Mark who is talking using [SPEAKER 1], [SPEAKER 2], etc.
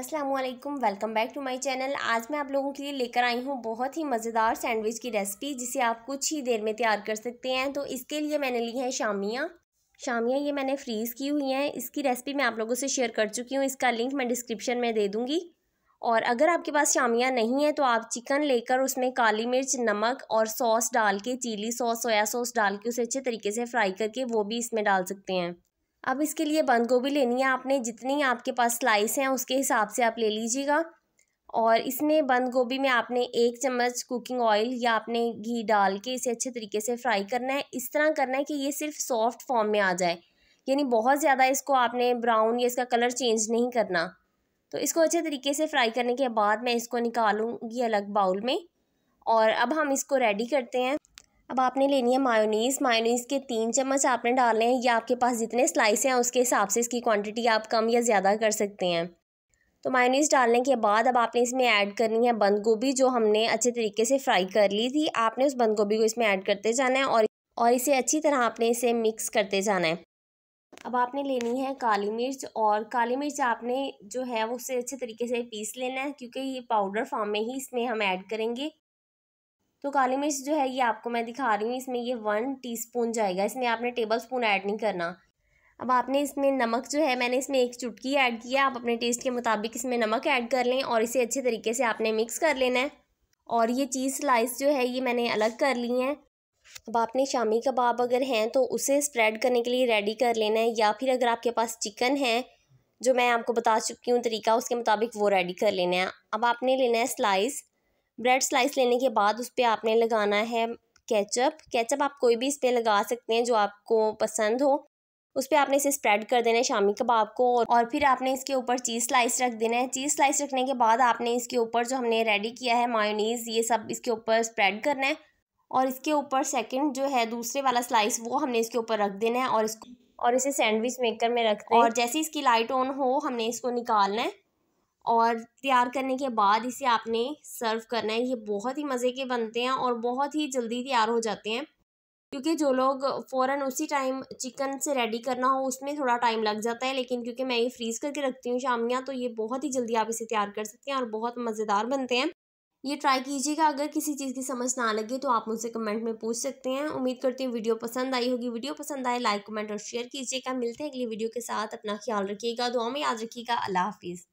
[SPEAKER 1] Aslam welcome back to my channel आज मैं आप लोगों के लिए लेकर आई हूँ बहुत ही मज़ेदार सैंडविच की रेसिपी जिसे आप कुछ ही देर में तैयार कर सकते हैं तो इसके लिए मैंने ली हैं शामियाँ शामियाँ ये मैंने फ्रीज़ की हुई हैं इसकी रेसिपी मैं आप लोगों से शेयर कर चुकी हूँ इसका लिंक मैं डिस्क्रिप्शन में दे दूँगी और अगर आपके पास शामियाँ नहीं है तो आप चिकन लेकर उसमें काली मिर्च नमक और सॉस डाल के चिली सॉस सोया सॉस डाल के उसे अच्छे तरीके से फ्राई करके वो भी इसमें डाल सकते हैं अब इसके लिए बंद गोभी लेनी है आपने जितनी आपके पास स्लाइस हैं उसके हिसाब से आप ले लीजिएगा और इसमें बंद गोभी में आपने एक चम्मच कुकिंग ऑयल या आपने घी डाल के इसे अच्छे तरीके से फ्राई करना है इस तरह करना है कि ये सिर्फ सॉफ्ट फॉर्म में आ जाए यानी बहुत ज़्यादा इसको आपने ब्राउन या इसका कलर चेंज नहीं करना तो इसको अच्छे तरीके से फ्राई करने के बाद मैं इसको निकालूंगी अलग बाउल में और अब हम इसको रेडी करते हैं अब आपने लेनी है मायोनीस मायोनीस के तीन चम्मच आपने डालने हैं या आपके पास जितने स्लाइस हैं उसके हिसाब से इसकी क्वांटिटी आप कम या ज़्यादा कर सकते हैं तो मायोनीस डालने के बाद अब आपने इसमें ऐड करनी है बंद गोभी जो हमने अच्छे तरीके से फ्राई कर ली थी आपने उस बंद गोभी को इसमें ऐड करते जाना है और और इसे अच्छी तरह आपने इसे मिक्स करते जाना है अब आपने लेनी है काली मिर्च और काली मिर्च आपने जो है वो उसे अच्छे तरीके से पीस लेना है क्योंकि ये पाउडर फॉर्म में ही इसमें हम ऐड करेंगे तो काली मिर्च जो है ये आपको मैं दिखा रही हूँ इसमें ये वन टीस्पून जाएगा इसमें आपने टेबल स्पून ऐड नहीं करना अब आपने इसमें नमक जो है मैंने इसमें एक चुटकी ऐड किया आप अपने टेस्ट के मुताबिक इसमें नमक ऐड कर लें और इसे अच्छे तरीके से आपने मिक्स कर लेना है और ये चीज़ स्लाइस जो है ये मैंने अलग कर ली हैं अब आपने शामी कबाब अगर हैं तो उसे स्प्रेड करने के लिए रेडी कर लेना है या फिर अगर आपके पास चिकन है जो मैं आपको बता चुकी हूँ तरीका उसके मुताबिक वो रेडी कर लेना है अब आपने लेना है स्लाइस ब्रेड स्लाइस लेने के बाद उस पर आपने लगाना है केचप केचप आप कोई भी इस पर लगा सकते हैं जो आपको पसंद हो उस पर आपने इसे स्प्रेड कर देना है शामी कबाब को और फिर आपने इसके ऊपर चीज़ स्लाइस रख देना है चीज़ स्लाइस रखने के बाद आपने इसके ऊपर जो हमने रेडी किया है मायोनीज़ ये सब इसके ऊपर स्प्रेड करना है और इसके ऊपर सेकंड जो है दूसरे वाला स्लाइस वो हमने इसके ऊपर रख देना है और इसको और इसे सैंडविच मेकर में रख और जैसे इसकी लाइट ऑन हो हमने इसको निकालना है और तैयार करने के बाद इसे आपने सर्व करना है ये बहुत ही मज़े के बनते हैं और बहुत ही जल्दी तैयार हो जाते हैं क्योंकि जो लोग फ़ौरन उसी टाइम चिकन से रेडी करना हो उसमें थोड़ा टाइम लग जाता है लेकिन क्योंकि मैं ये फ्रीज़ करके रखती हूँ शामियाँ तो ये बहुत ही जल्दी आप इसे तैयार कर सकते हैं और बहुत मज़ेदार बनते हैं ये ट्राई कीजिएगा अगर किसी चीज़ की समझ ना लगे तो आप मुझसे कमेंट में पूछ सकते हैं उम्मीद करती हूँ वीडियो पसंद आई होगी वीडियो पसंद आए लाइक कमेंट और शेयर कीजिएगा मिलते हैं अगली वीडियो के साथ अपना ख्याल रखिएगा दुआ में याद रखिएगा अल्लाह हाफिज़